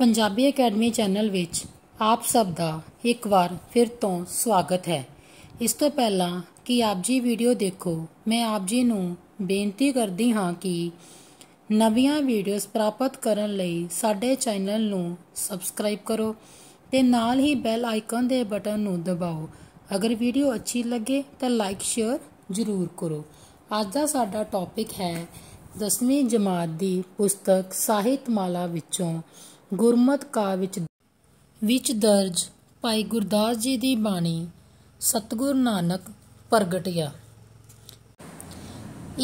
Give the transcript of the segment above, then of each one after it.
Punjabi academy channel ਵਿੱਚ ਆਪ ਸਭ ਦਾ ਇੱਕ ਵਾਰ ਫਿਰ ਤੋਂ ਸਵਾਗਤ ਹੈ ਇਸ ਤੋਂ ਪਹਿਲਾਂ ਕਿ ਆਪ ਜੀ ਵੀਡੀਓ ਦੇਖੋ ਮੈਂ ਆਪ ਜੀ ਨੂੰ ਬੇਨਤੀ ਕਰਦੀ ਹਾਂ ਕਿ ਨਵੀਆਂ ਵੀਡੀਓਜ਼ ਪ੍ਰਾਪਤ ਕਰਨ ਲਈ ਸਾਡੇ ਚੈਨਲ ਨੂੰ ਸਬਸਕ੍ਰਾਈਬ ਕਰੋ ਤੇ ਨਾਲ ਹੀ ਬੈਲ ਆਈਕਨ ਦੇ ਬਟਨ ਨੂੰ ਦਬਾਓ ਅਗਰ ਵੀਡੀਓ ਅੱਛੀ ਲੱਗੇ ਤਾਂ ਲਾਈਕ ਸ਼ੇਅਰ ਜ਼ਰੂਰ ਕਰੋ ਅੱਜ ਦਾ ਸਾਡਾ ਟੌਪਿਕ ਹੈ 10ਵੀਂ ਜਮਾਤ ਦੀ ਪੁਸਤਕ ਸਾਹਿਤਮਾਲਾ ਵਿੱਚੋਂ ਗੁਰਮਤ ਕਾ ਵਿੱਚ ਵਿੱਚ ਦਰਜ ਭਾਈ ਗੁਰਦਾਸ ਜੀ ਦੀ ਬਾਣੀ ਸਤਗੁਰ ਨਾਨਕ ਪ੍ਰਗਟਿਆ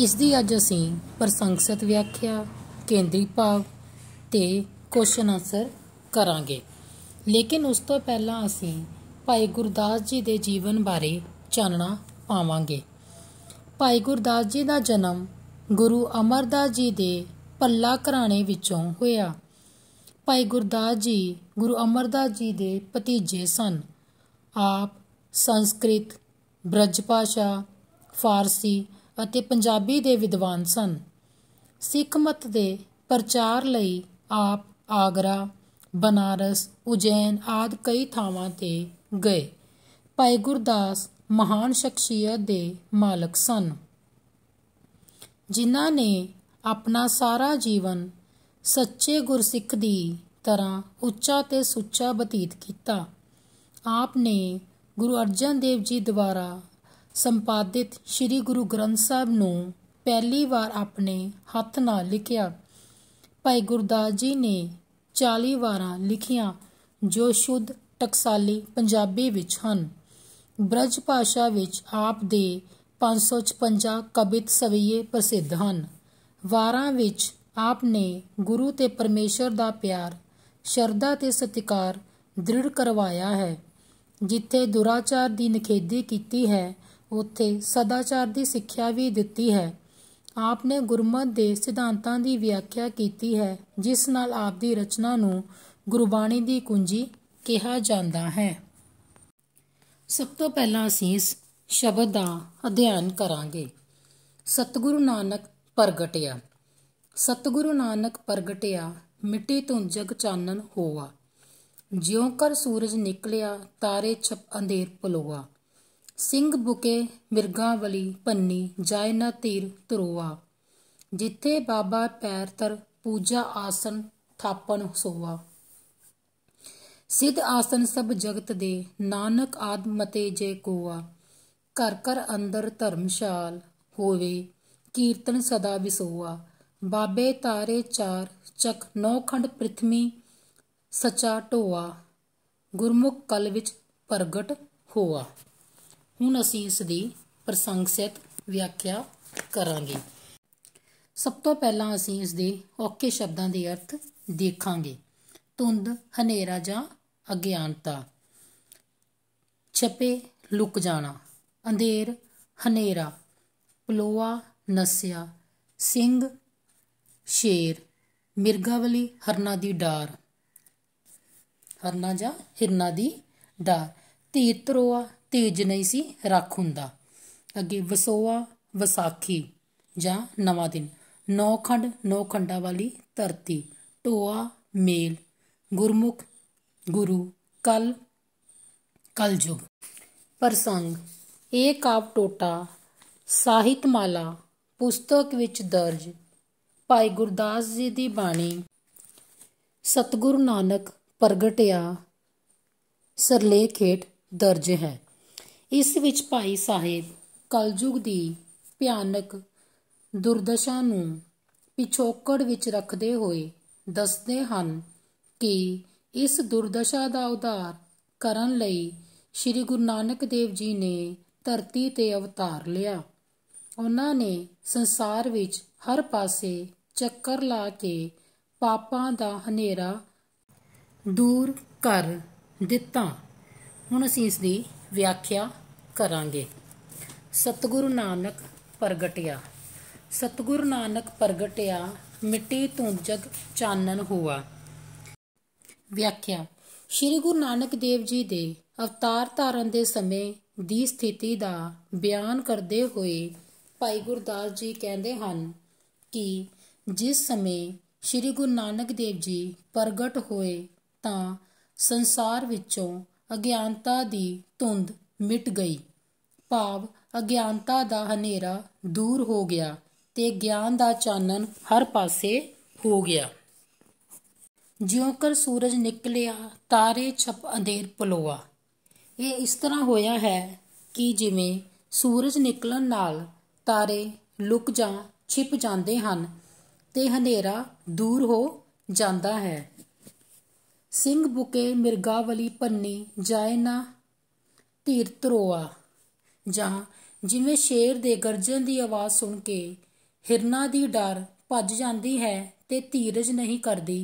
ਇਸ ਦੀ ਅੱਜ ਅਸੀਂ ਪ੍ਰਸੰਗਸਤ ਵਿਆਖਿਆ ਕੇਂਦਰੀ ਭਾਵ ਤੇ ਕੁਐਸਚਨ ਆਨਸਰ ਕਰਾਂਗੇ ਲੇਕਿਨ ਉਸ ਤੋਂ ਪਹਿਲਾਂ ਅਸੀਂ ਭਾਈ ਗੁਰਦਾਸ ਜੀ ਦੇ ਜੀਵਨ ਬਾਰੇ ਚਾਨਣਾ ਪਾਵਾਂਗੇ ਭਾਈ ਗੁਰਦਾਸ ਜੀ ਦਾ ਜਨਮ ਗੁਰੂ ਅਮਰਦਾਸ ਜੀ ਦੇ ਪੱਲਾ ਘਰਾਣੇ ਵਿੱਚੋਂ ਹੋਇਆ ਭਾਈ ਗੁਰਦਾਸ ਜੀ ਗੁਰੂ ਅਮਰਦਾਸ ਜੀ ਦੇ ਭਤੀਜੇ ਸਨ ਆਪ ਸੰਸਕ੍ਰਿਤ ਬ੍ਰਜ ਭਾਸ਼ਾ ਫਾਰਸੀ ਅਤੇ ਪੰਜਾਬੀ ਦੇ ਵਿਦਵਾਨ ਸਨ ਸਿੱਖ ਮਤ ਦੇ ਪ੍ਰਚਾਰ ਲਈ ਆਪ ਆਗਰਾ ਬਨਾਰਸ ਉਜੈਨ ਆਦ ਕਈ ਥਾਵਾਂ ਤੇ ਗਏ ਭਾਈ ਗੁਰਦਾਸ ਮਹਾਨ ਸ਼ਖਸੀਅਤ ਦੇ ਮਾਲਕ ਸਨ ਜਿਨ੍ਹਾਂ ਨੇ ਆਪਣਾ ਸਾਰਾ ਜੀਵਨ ਸੱਚੇ ਗੁਰਸਿੱਖ ਦੀ ਤਰ੍ਹਾਂ ਉੱਚਾ ਤੇ ਸੁੱਚਾ ਬਤੀਤ ਕੀਤਾ ਆਪ ਨੇ ਗੁਰੂ ਅਰਜਨ ਦੇਵ ਜੀ ਦੁਆਰਾ ਸੰਪਾਦਿਤ ਸ੍ਰੀ ਗੁਰੂ ਗ੍ਰੰਥ ਸਾਹਿਬ ਨੂੰ ਪਹਿਲੀ ਵਾਰ ਆਪਣੇ ਹੱਥ ਨਾਲ ਲਿਖਿਆ ਭਾਈ ਗੁਰਦਾਸ ਜੀ ਨੇ 40 ਵਾਰਾਂ ਲਿਖੀਆਂ ਜੋ ਸ਼ੁੱਧ ਟਕਸਾਲੀ ਪੰਜਾਬੀ ਵਿੱਚ ਹਨ ਬ੍ਰਜ ਭਾਸ਼ਾ ਵਿੱਚ ਆਪ ਦੇ 556 ਕਵਿਤ ਸਵਈਏ ਪ੍ਰਸਿੱਧ ਹਨ ਵਾਰਾਂ ਵਿੱਚ ਆਪ ਨੇ ਗੁਰੂ ਤੇ ਪਰਮੇਸ਼ਰ ਦਾ ਪਿਆਰ ਸ਼ਰਧਾ ਤੇ ਸਤਿਕਾਰ ਦ੍ਰਿੜ ਕਰਵਾਇਆ ਹੈ ਜਿੱਥੇ ਦੁਰਾਚਾਰ ਦੀ ਨਖੇਦੀ ਕੀਤੀ ਹੈ ਉੱਥੇ ਸਦਾਚਾਰ ਦੀ ਸਿੱਖਿਆ ਵੀ ਦਿੱਤੀ ਹੈ ਆਪ ਨੇ ਗੁਰਮਤ ਦੇ ਸਿਧਾਂਤਾਂ ਦੀ ਵਿਆਖਿਆ ਕੀਤੀ ਹੈ ਜਿਸ ਨਾਲ ਆਪ ਦੀ ਰਚਨਾ ਨੂੰ ਗੁਰਬਾਣੀ ਦੀ ਕੁੰਜੀ ਕਿਹਾ ਜਾਂਦਾ ਹੈ ਸਭ ਤੋਂ ਪਹਿਲਾਂ ਅਸੀਂ ਇਸ ਸ਼ਬਦ ਦਾ ਅਧਿਐਨ ਕਰਾਂਗੇ ਸਤਿਗੁਰੂ ਨਾਨਕ ਪ੍ਰਗਟਿਆ ਸਤਿਗੁਰੂ ਨਾਨਕ ਪ੍ਰਗਟਿਆ ਮਿੱਟੀ ਤੋਂ ਜਗ ਚਾਨਣ ਹੋਆ ਜਿਉਂ ਕਰ ਸੂਰਜ ਨਿਕਲਿਆ ਤਾਰੇ ਛਪ ਅੰਧੇਰ ਪਲੋਆ ਸਿੰਘ ਬੁਕੇ ਮਿਰਗਾ ਵਲੀ ਪੰਨੀ ਜਾਇ ਨਾ ਤੀਰ ਤਰੋਆ ਜਿੱਥੇ ਬਾਬਾ ਪੈਰ ਤਰ ਪੂਜਾ ਆਸਨ ਥਾਪਣ ਸੋਆ ਸਿੱਧ ਆਸਨ ਸਭ ਜਗਤ ਦੇ ਨਾਨਕ ਆਦਮਤੇ ਜੇ ਕੋਆ ਘਰ ਘਰ ਅੰਦਰ ਧਰਮਸ਼ਾਲ ਹੋਵੇ ਕੀਰਤਨ ਸਦਾ ਵਿਸੋਆ ਬਾਬੇ ਤਾਰੇ ਚਾਰ ਚੱਕ ਨੌਖੰਡ ਪ੍ਰਿਥਮੀ ਸਚਾ ਢੋਆ ਗੁਰਮੁਖ ਕਲ ਵਿੱਚ ਪ੍ਰਗਟ ਹੋਆ ਹੁਣ ਅਸੀਂ ਇਸ ਦੀ ਪ੍ਰਸੰਗਸਿਤ ਵਿਆਖਿਆ ਕਰਾਂਗੇ ਸਭ ਤੋਂ ਪਹਿਲਾਂ ਅਸੀਂ ਇਸ ਦੇ ਔਕੇ ਸ਼ਬਦਾਂ ਦੇ ਅਰਥ ਦੇਖਾਂਗੇ ਤੁੰਦ ਹਨੇਰਾ ਜਾਂ ਅਗਿਆਨਤਾ ਛਪੇ ਲੁਕ ਜਾਣਾ ਅੰਧੇਰ ਹਨੇਰਾ ਪਲੋਆ ਨਸਿਆ ਸਿੰਘ ਸ਼ੇਰ ਮਿਰਗਾਵਲੀ ਹਰਨਾ ਦੀ ਡਾਰ ਹਰਨਾ ਜਾਂ ਹਿਰਨਾ ਦੀ ਡਾਰ ਤੀਤਰੋਆ ਤੇਜ ਨਹੀਂ ਸੀ ਰੱਖ ਹੁੰਦਾ ਅੱਗੇ ਵਸੋਆ ਵਿਸਾਖੀ ਜਾਂ ਨਵਾਂ ਦਿਨ ਨੌ ਖੰਡ ਨੌ ਵਾਲੀ ਧਰਤੀ ਟੋਆ ਮੇਲ ਗੁਰਮੁਖ ਗੁਰੂ ਕਲ ਕਲਯੁਗ ਪ੍ਰਸੰਗ ਇਹ ਕਾਪ ਟੋਟਾ ਸਾਹਿਤਮਾਲਾ ਪੁਸਤਕ ਵਿੱਚ ਦਰਜ ਭਾਈ ਗੁਰਦਾਸ ਜੀ ਦੀ ਬਾਣੀ ਸਤਗੁਰੂ ਨਾਨਕ ਪ੍ਰਗਟਿਆ ਸਰਲੇਖੇਟ ਦਰਜ ਹੈ ਇਸ ਵਿੱਚ ਭਾਈ ਸਾਹਿਬ ਕਲਯੁਗ ਦੀ ਭਿਆਨਕ ਦੁਰਦਸ਼ਾ ਨੂੰ ਪਿਛੋਕੜ ਵਿੱਚ ਰੱਖਦੇ ਹੋਏ ਦੱਸਦੇ ਹਨ ਕਿ ਇਸ ਦੁਰਦਸ਼ਾ ਦਾ ਉਧਾਰ ਕਰਨ ਲਈ ਸ੍ਰੀ ਗੁਰੂ ਨਾਨਕ ਦੇਵ ਜੀ ਨੇ ਧਰਤੀ ਤੇ ਅਵਤਾਰ ਲਿਆ ਉਹਨਾਂ ਨੇ ਸੰਸਾਰ ਵਿੱਚ ਹਰ ਪਾਸੇ ਚੱਕਰ ਲਾ ਕੇ ਪਾਪਾਂ ਦਾ ਹਨੇਰਾ ਦੂਰ ਕਰ ਦਿੱਤਾ ਹੁਣ ਅਸੀਂ ਇਸ ਦੀ ਵਿਆਖਿਆ ਕਰਾਂਗੇ ਸਤਿਗੁਰੂ ਨਾਨਕ ਪ੍ਰਗਟਿਆ ਸਤਿਗੁਰੂ ਨਾਨਕ ਪ੍ਰਗਟਿਆ ਮਿੱਟੀ ਤੋਂ ਜਗ ਚਾਨਣ ਹੋਆ ਵਿਆਖਿਆ ਸ੍ਰੀ ਗੁਰੂ ਨਾਨਕ ਦੇਵ ਜੀ ਦੇ ਅਵਤਾਰ ਧਾਰਨ ਦੇ ਸਮੇਂ ਦੀ ਸਥਿਤੀ ਦਾ ਬਿਆਨ ਕਰਦੇ ਹੋਏ ਭਾਈ ਗੁਰਦਾਸ ਜੀ ਕਹਿੰਦੇ ਹਨ ਕਿ ਜਿਸ ਸਮੇਂ ਸ੍ਰੀ ਗੁਰੂ ਨਾਨਕ ਦੇਵ ਜੀ ਪ੍ਰਗਟ ਹੋਏ ਤਾਂ ਸੰਸਾਰ ਵਿੱਚੋਂ ਅਗਿਆਨਤਾ ਦੀ ਧੁੰਦ ਮਿਟ ਗਈ ਭਾਵ ਅਗਿਆਨਤਾ ਦਾ ਹਨੇਰਾ ਦੂਰ ਹੋ ਗਿਆ ਤੇ ਗਿਆਨ ਦਾ ਚਾਨਣ ਹਰ ਪਾਸੇ ਹੋ ਗਿਆ ਜਿਉਂ ਕਰ ਸੂਰਜ ਨਿਕਲਿਆ ਤਾਰੇ ਛਪ ਅੰਧੇਰ ਪਲੋਆ ਇਹ ਇਸ ਤਰ੍ਹਾਂ ਹੋਇਆ ਹੈ ਕਿ ਜਿਵੇਂ ਸੂਰਜ ਨਿਕਲਣ ਨਾਲ ਤਾਰੇ ਲੁਕ ਜਾਂ ਛਿਪ ਜਾਂਦੇ ਹਨ ਤੇ ਹਨੇਰਾ ਦੂਰ ਹੋ ਜਾਂਦਾ ਹੈ ਸਿੰਘ ਬੁਕੇ ਮਿਰਗਾਵਲੀ ਪੰਨੀ ਜਾਏ ਨਾ ਧੀਰ ਤਰੋਆ ਜਾਂ ਜਿਵੇਂ ਸ਼ੇਰ ਦੇ ਗਰਜਣ ਦੀ ਆਵਾਜ਼ ਸੁਣ ਕੇ ਹਿਰਨਾ ਦੀ ਡਰ ਭੱਜ ਜਾਂਦੀ ਹੈ ਤੇ ਧੀਰਜ ਨਹੀਂ ਕਰਦੀ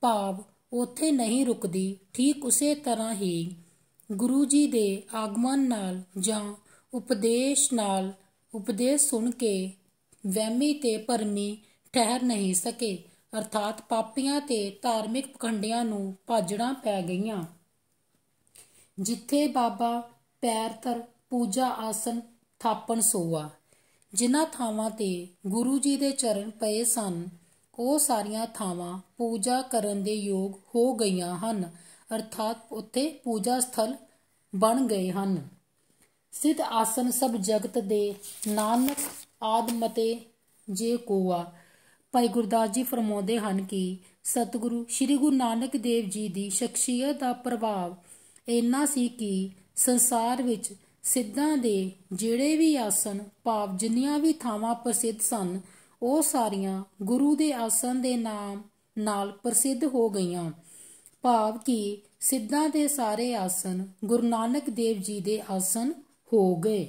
ਭਾਵ ਉਥੇ ਨਹੀਂ ਰੁਕਦੀ ਠੀਕ ਉਸੇ ਤਰ੍ਹਾਂ ਹੀ ਗੁਰੂ ਜੀ ਦੇ ਆਗਮਨ ਨਾਲ ਜਾਂ ਉਪਦੇਸ਼ ਨਾਲ ਉਪਦੇਸ਼ ਸੁਣ ਕੇ ਵਹਿਮੀ ਤੇ ਪਰਮੀ ਠਹਿਰ ਨਹੀਂ ਸਕੇ ਅਰਥਾਤ ਪਾਪੀਆਂ ਤੇ ਧਾਰਮਿਕ ਪਖੰਡਿਆਂ ਨੂੰ ਭਾਜੜਾਂ ਪੈ ਗਈਆਂ ਜਿੱਥੇ ਬਾਬਾ ਪੈਰ ਤਰ ਪੂਜਾ ਆਸਨ ਥਾਪਣ ਸੋਆ ਜਿਨ੍ਹਾਂ ਥਾਵਾਂ ਤੇ ਗੁਰੂ ਜੀ ਦੇ ਚਰਨ ਪਏ ਸਨ ਉਹ ਸਾਰੀਆਂ ਥਾਵਾਂ ਪੂਜਾ ਕਰਨ ਦੇ ਯੋਗ ਹੋ ਗਈਆਂ ਹਨ ਅਰਥਾਤ ਉੱਥੇ ਪੂਜਾ ਸਥਲ ਬਣ ਗਏ ਹਨ ਸਿੱਧ ਆਸਨ ਸਭ ਜਗਤ ਦੇ ਨਾਨਕ ਆਦਮਤੇ ਜੇ ਕੋਆ ਭਾਈ ਗੁਰਦਾਸ ਜੀ ਫਰਮਾਉਂਦੇ ਹਨ ਕਿ ਸਤਿਗੁਰੂ ਸ੍ਰੀ ਗੁਰੂ ਨਾਨਕ ਦੇਵ ਜੀ ਦੀ ਸ਼ਖਸੀਅਤ ਦਾ ਪ੍ਰਭਾਵ ਇੰਨਾ ਸੀ ਕਿ ਸੰਸਾਰ ਵਿੱਚ ਸਿੱਧਾਂ ਦੇ ਜਿਹੜੇ ਵੀ ਆਸਨ ਭਾਵ ਜਿੰਨੀਆਂ ਵੀ ਥਾਵਾਂ ਪ੍ਰਸਿੱਧ ਸਨ ਉਹ ਸਾਰੀਆਂ ਗੁਰੂ ਦੇ ਆਸਨ ਦੇ ਨਾਮ ਨਾਲ ਪ੍ਰਸਿੱਧ ਹੋ ਗਈਆਂ ਭਾਵ ਕਿ ਸਿੱਧਾਂ ਦੇ ਸਾਰੇ ਆਸਨ ਗੁਰੂ ਨਾਨਕ ਦੇਵ ਜੀ ਦੇ ਆਸਨ ਹੋ ਗਏ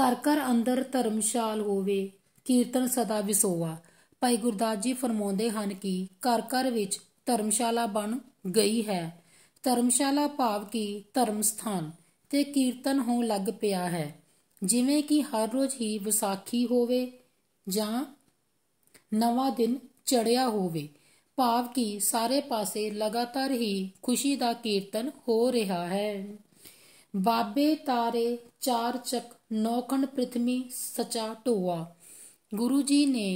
ਘਰ ਘਰ ਅੰਦਰ ਧਰਮਸ਼ਾਲ ਹੋਵੇ ਕੀਰਤਨ ਸਦਾ ਵਿਸੋਵਾ ਭਾਈ ਗੁਰਦਾਸ ਜੀ ਫਰਮਾਉਂਦੇ ਹਨ ਕਿ ਘਰ ਘਰ ਵਿੱਚ ਧਰਮਸ਼ਾਲਾ ਬਣ ਗਈ ਹੈ ਧਰਮਸ਼ਾਲਾ ਭਾਵ ਕਿ ਧਰਮ ਸਥਾਨ ਤੇ ਕੀਰਤਨ ਹੋਣ ਲੱਗ ਪਿਆ ਹੈ ਜਿਵੇਂ ਕਿ ਹਰ ਰੋਜ਼ ਹੀ ਵਿਸਾਖੀ ਹੋਵੇ ਜਾਂ ਨਵਾਂ ਦਿਨ ਚੜਿਆ ਹੋਵੇ ਭਾਵ ਕਿ ਸਾਰੇ ਪਾਸੇ ਲਗਾਤਾਰ ਹੀ ਖੁਸ਼ੀ ਦਾ ਕੀਰਤਨ ਹੋ ਰਿਹਾ ਹੈ ਬਾਬੇ ਤਾਰੇ ਚਾਰ ਚੱਕ ਨੌਖਣ ਪ੍ਰithmi ਸਚਾ ਟੋਆ ਗੁਰੂ ਜੀ ਨੇ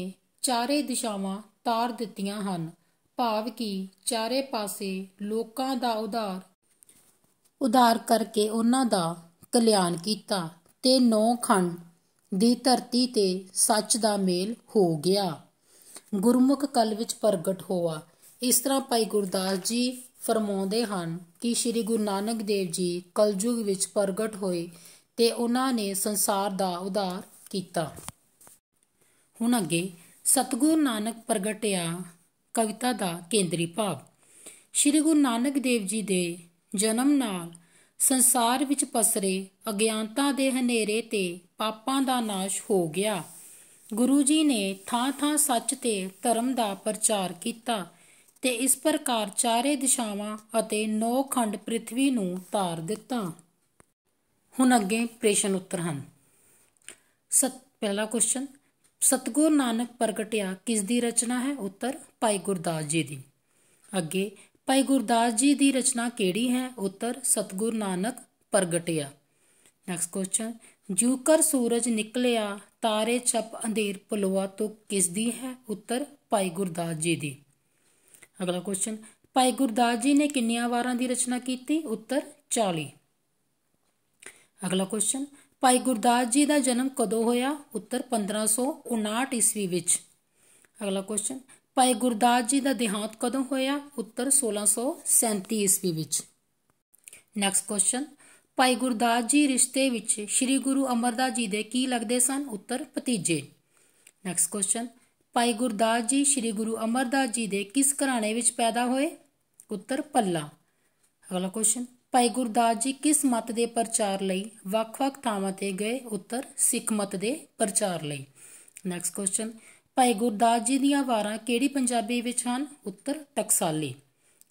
ਚਾਰੇ ਦਿਸ਼ਾਵਾਂ ਤਾਰ ਦਿੱਤੀਆਂ ਹਨ ਭਾਵ ਕਿ ਚਾਰੇ ਪਾਸੇ ਲੋਕਾਂ ਦਾ ਉਧਾਰ ਉਧਾਰ ਕਰਕੇ ਉਹਨਾਂ ਦਾ ਕਲਿਆਣ ਕੀਤਾ ਤੇ ਨੌ ਖੰਡ ਦੀ ਧਰਤੀ ਤੇ ਸੱਚ ਦਾ ਮੇਲ ਹੋ ਗਿਆ ਗੁਰਮੁਖ ਕਲ ਵਿੱਚ ਪ੍ਰਗਟ ਹੋਆ ਇਸ ਤਰ੍ਹਾਂ ਭਾਈ ਗੁਰਦਾਸ ਜੀ ਫਰਮਾਉਂਦੇ ਹਨ ਕਿ ਸ੍ਰੀ ਗੁਰੂ ਨਾਨਕ ਦੇਵ ਜੀ ਕਲਯੁਗ ਵਿੱਚ ਪ੍ਰਗਟ ਹੋਏ ਤੇ ਉਹਨਾਂ ਨੇ ਸੰਸਾਰ ਦਾ ਉਧਾਰ ਕੀਤਾ ਹੁਣ ਅੱਗੇ ਸਤਗੁਰੂ ਨਾਨਕ ਪ੍ਰਗਟਿਆ ਕਵਿਤਾ ਦਾ ਕੇਂਦਰੀ ਭਾਵ ਸ੍ਰੀ ਗੁਰੂ ਨਾਨਕ ਦੇਵ ਜੀ ਦੇ ਜਨਮ ਨਾਲ ਸੰਸਾਰ ਵਿੱਚ ਪਸਰੇ ਅਗਿਆਨਤਾ ਦੇ ਹਨੇਰੇ ਤੇ ਪਾਪਾਂ ਦਾ ਨਾਸ਼ ਹੋ ਗਿਆ ਗੁਰੂ ਜੀ ਨੇ ਥਾਂ-ਥਾਂ ਸੱਚ ਤੇ ਧਰਮ ਦਾ ਪ੍ਰਚਾਰ ਕੀਤਾ ਤੇ ਇਸ ਪ੍ਰਕਾਰ ਚਾਰੇ ਦਿਸ਼ਾਵਾਂ ਅਤੇ ਨੌ ਖੰਡ ਪ੍ਰithvi ਨੂੰ ਤਾਰ ਦਿੱਤਾ ਹੁਣ ਅੱਗੇ ਪ੍ਰਸ਼ਨ ਉੱਤਰ ਹਨ ਸਤ ਪਹਿਲਾ ਕੁਐਸਚਨ ਸਤਗੁਰ ਨਾਨਕ ਪ੍ਰਗਟਿਆ ਕਿਸ ਦੀ ਰਚਨਾ ਹੈ ਉੱਤਰ ਭਾਈ ਗੁਰਦਾਸ ਜੀ ਦੀ ਅੱਗੇ ਭਾਈ ਗੁਰਦਾਸ ਜੀ ਦੀ ਰਚਨਾ ਕਿਹੜੀ ਹੈ ਉੱਤਰ ਸਤਗੁਰ ਨਾਨਕ ਪ੍ਰਗਟਿਆ ਨੈਕਸਟ ਕੁਐਸਚਨ ਜੂਕਰ ਸੂਰਜ ਨਿਕਲਿਆ ਤਾਰੇ ਛਪ ਅੰਧੇਰ ਪਲਵਾ ਤੋਂ ਕਿਸ ਦੀ ਹੈ ਉੱਤਰ ਭਾਈ ਗੁਰਦਾਸ ਜੀ ਦੀ ਅਗਲਾ ਕੁਐਸਚਨ ਭਾਈ ਗੁਰਦਾਸ ਜੀ ਨੇ ਕਿੰਨੀਆਂ ਵਾਰਾਂ ਦੀ ਰਚਨਾ ਕੀਤੀ ਉੱਤਰ 40 ਅਗਲਾ ਕੁਐਸਚਨ ਭਾਈ ਗੁਰਦਾਸ ਜੀ ਦਾ ਜਨਮ ਕਦੋਂ ਹੋਇਆ ਉੱਤਰ 1559 ਈਸਵੀ ਵਿੱਚ ਅਗਲਾ ਕੁਐਸਚਨ ਭਾਈ ਗੁਰਦਾਸ ਜੀ ਦਾ ਦੇਹਾਂਤ ਕਦੋਂ ਹੋਇਆ ਉੱਤਰ 1637 ਈਸਵੀ ਵਿੱਚ ਨੈਕਸਟ ਕੁਐਸਚਨ ਭਾਈ ਗੁਰਦਾਸ ਜੀ ਰਿਸ਼ਤੇ ਵਿੱਚ ਸ੍ਰੀ ਗੁਰੂ ਅਮਰਦਾਸ ਜੀ ਦੇ ਕੀ ਲੱਗਦੇ ਸਨ ਉੱਤਰ ਭਤੀਜੇ ਨੈਕਸਟ ਕੁਐਸਚਨ ਭਾਈ ਗੁਰਦਾਸ ਜੀ ਸ੍ਰੀ ਗੁਰੂ ਅਮਰਦਾਸ ਜੀ ਦੇ ਕਿਸ ਘਰਾਣੇ ਵਿੱਚ ਪੈਦਾ ਹੋਏ ਉੱਤਰ ਪੱਲਾ ਅਗਲਾ ਕੁਐਸਚਨ ਭਾਈ ਗੁਰਦਾਸ ਜੀ ਕਿਸ ਮਤ ਦੇ ਪ੍ਰਚਾਰ ਲਈ ਵੱਖ-ਵੱਖ ਥਾਵਾਂ ਤੇ ਗਏ ਉੱਤਰ ਸਿੱਖ ਮਤ ਦੇ ਪ੍ਰਚਾਰ ਲਈ ਨੈਕਸਟ ਕੁਐਸਚਨ ਭਾਈ ਗੁਰਦਾਸ ਜੀ ਦੀਆਂ ਵਾਰਾਂ ਕਿਹੜੀ ਪੰਜਾਬੀ ਵਿੱਚ ਹਨ ਉੱਤਰ ਟਕਸਾਲੀ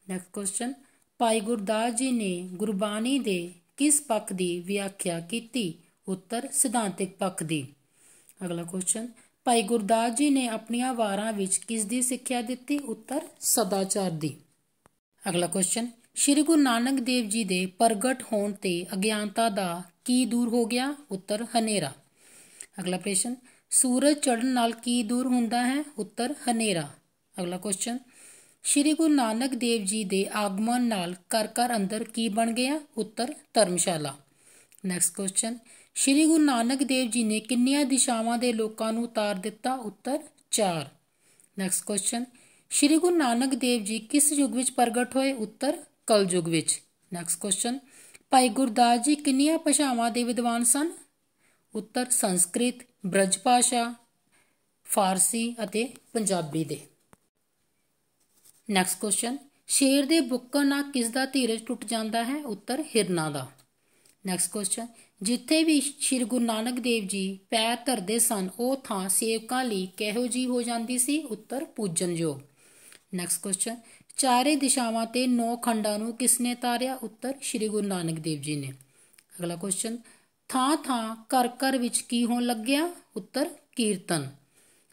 ਨੈਕਸਟ ਕੁਐਸਚਨ ਭਾਈ ਗੁਰਦਾਸ ਜੀ ਨੇ ਗੁਰਬਾਣੀ ਦੇ ਕਿਸ ਪੱਖ ਦੀ ਵਿਆਖਿਆ ਕੀਤੀ ਉੱਤਰ ਸਿਧਾਂਤਿਕ ਪੱਖ ਦੀ ਅਗਲਾ ਕੁਐਸਚਨ ਭਾਈ ਗੁਰਦਾਸ ਜੀ ਨੇ ਆਪਣੀਆਂ ਵਾਰਾਂ ਵਿੱਚ ਕਿਸ ਦੀ ਸਿੱਖਿਆ ਦਿੱਤੀ ਉੱਤਰ ਸਦਾਚਾਰ ਦੀ ਅਗਲਾ ਕੁਐਸਚਨ ਸ਼੍ਰੀ ਗੁਰੂ ਨਾਨਕ ਦੇਵ ਜੀ ਦੇ ਪ੍ਰਗਟ ਹੋਣ ਤੇ ਅਗਿਆਨਤਾ ਦਾ ਕੀ ਦੂਰ ਹੋ ਗਿਆ ਉੱਤਰ ਹਨੇਰਾ ਅਗਲਾ ਪ੍ਰਸ਼ਨ ਸੂਰਜ ਚੜ੍ਹਨ ਨਾਲ ਕੀ ਦੂਰ ਹੁੰਦਾ ਹੈ ਉੱਤਰ ਹਨੇਰਾ ਅਗਲਾ ਕੁਐਸਚਨ ਸ਼੍ਰੀ ਗੁਰੂ ਨਾਨਕ ਦੇਵ ਜੀ ਦੇ ਆਗਮਨ ਨਾਲ ਕਰ ਕਰ ਅੰਦਰ ਕੀ ਬਣ ਗਿਆ ਉੱਤਰ ਧਰਮਸ਼ਾਲਾ ਨੈਕਸਟ ਕੁਐਸਚਨ ਸ਼੍ਰੀ ਗੁਰੂ ਨਾਨਕ ਦੇਵ ਜੀ ਨੇ ਕਿੰਨੀਆਂ ਦਿਸ਼ਾਵਾਂ ਦੇ ਲੋਕਾਂ ਨੂੰ ਉਤਾਰ ਦਿੱਤਾ ਉੱਤਰ 4 ਨੈਕਸਟ ਕੁਐਸਚਨ ਸ਼੍ਰੀ ਗੁਰੂ ਨਾਨਕ ਦੇਵ ਜੀ ਕਿਸ ਯੁੱਗ ਵਿੱਚ ਪ੍ਰਗਟ ਹੋਏ ਉੱਤਰ ਕਲਯੁਗ ਵਿੱਚ ਨੈਕਸਟ ਕੁਐਸਚਨ ਭਾਈ ਗੁਰਦਾਸ ਜੀ ਕਿੰਨੀਆਂ ਭਾਸ਼ਾਵਾਂ ਦੇ ਵਿਦਵਾਨ ਸਨ ਉੱਤਰ ਸੰਸਕ੍ਰਿਤ ਬ੍ਰਜ ਭਾਸ਼ਾ ਫਾਰਸੀ ਅਤੇ ਪੰਜਾਬੀ ਦੇ ਨੈਕਸਟ ਕੁਐਸਚਨ ਸ਼ੇਰ ਦੇ ਬੁੱਕਾ ਨਾਲ ਕਿਸ ਦਾ ਧੀਰਜ ਟੁੱਟ ਜਾਂਦਾ ਹੈ ਉੱਤਰ ਹਿਰਨਾ ਦਾ ਨੈਕਸਟ ਕੁਐਸਚਨ ਜਿੱਥੇ ਵੀ ਸ੍ਰੀ ਗੁਰੂ ਨਾਨਕ ਦੇਵ ਜੀ ਪੈਰ ਧਰਦੇ ਸਨ ਉਹ ਥਾਂ ਸੇਵਕਾਂ ਲਈ ਕਿਹੋ ਜੀ ਹੋ ਜਾਂਦੀ ਸੀ ਉੱਤਰ ਪੂਜਨਯੋਗ ਨੈਕਸਟ ਕੁਐਸਚਨ ਚਾਰੇ ਦਿਸ਼ਾਵਾਂ ਤੇ ਨੌ ਖੰਡਾਂ ਨੂੰ ਕਿਸਨੇ ਤਾਰਿਆ ਉੱਤਰ ਸ੍ਰੀ ਗੁਰੂ ਨਾਨਕ ਦੇਵ ਜੀ ਨੇ ਅਗਲਾ ਕੁਐਸਚਨ ਥਾਂ ਥਾਂ ਕਰ ਕਰ ਵਿੱਚ ਕੀ ਹੋਣ ਲੱਗਿਆ ਉੱਤਰ ਕੀਰਤਨ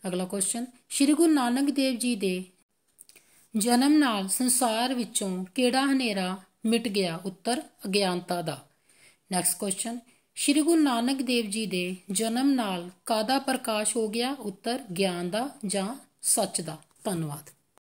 ਅਗਲਾ ਕੁਐਸਚਨ ਸ੍ਰੀ ਗੁਰੂ ਨਾਨਕ ਦੇਵ ਜੀ ਦੇ ਜਨਮ ਨਾਲ ਸੰਸਾਰ ਵਿੱਚੋਂ ਕਿਹੜਾ ਹਨੇਰਾ ਮਿਟ ਗਿਆ ਉੱਤਰ ਅਗਿਆਨਤਾ ਦਾ ਨੈਕਸਟ ਕੁਐਸਚਨ ਸ਼੍ਰੀ ਗੁਰੂ ਨਾਨਕ ਦੇਵ ਜੀ ਦੇ ਜਨਮ ਨਾਲ ਕਾਦਾ ਪ੍ਰਕਾਸ਼ ਹੋ ਗਿਆ ਉੱਤਰ ਗਿਆਨ ਦਾ ਜਾਂ ਸੱਚ ਦਾ ਧੰਨਵਾਦ